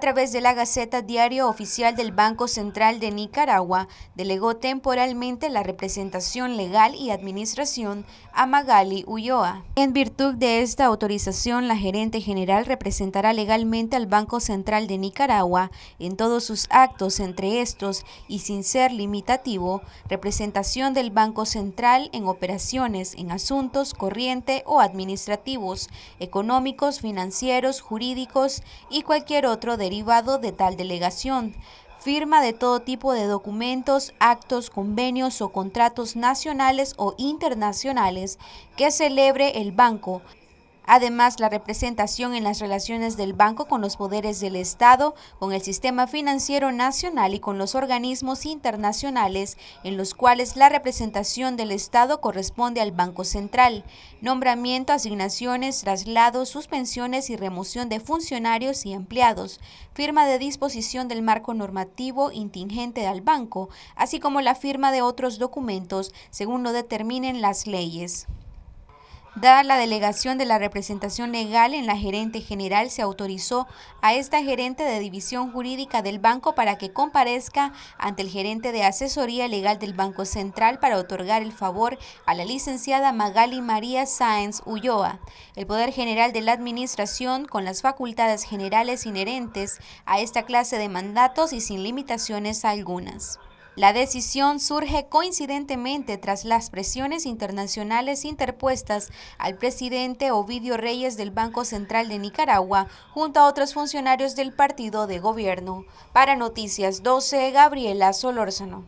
A través de la Gaceta Diario Oficial del Banco Central de Nicaragua, delegó temporalmente la representación legal y administración a Magali Ulloa. En virtud de esta autorización, la gerente general representará legalmente al Banco Central de Nicaragua en todos sus actos, entre estos y sin ser limitativo, representación del Banco Central en operaciones, en asuntos corriente o administrativos, económicos, financieros, jurídicos y cualquier otro de derivado de tal delegación, firma de todo tipo de documentos, actos, convenios o contratos nacionales o internacionales que celebre el banco, Además, la representación en las relaciones del banco con los poderes del Estado, con el sistema financiero nacional y con los organismos internacionales, en los cuales la representación del Estado corresponde al Banco Central. Nombramiento, asignaciones, traslados, suspensiones y remoción de funcionarios y empleados. Firma de disposición del marco normativo intingente al banco, así como la firma de otros documentos, según lo determinen las leyes. Dada la delegación de la representación legal en la gerente general, se autorizó a esta gerente de división jurídica del banco para que comparezca ante el gerente de asesoría legal del Banco Central para otorgar el favor a la licenciada Magali María Sáenz Ulloa. El Poder General de la Administración, con las facultades generales inherentes a esta clase de mandatos y sin limitaciones algunas. La decisión surge coincidentemente tras las presiones internacionales interpuestas al presidente Ovidio Reyes del Banco Central de Nicaragua junto a otros funcionarios del partido de gobierno. Para Noticias 12, Gabriela Solórzano.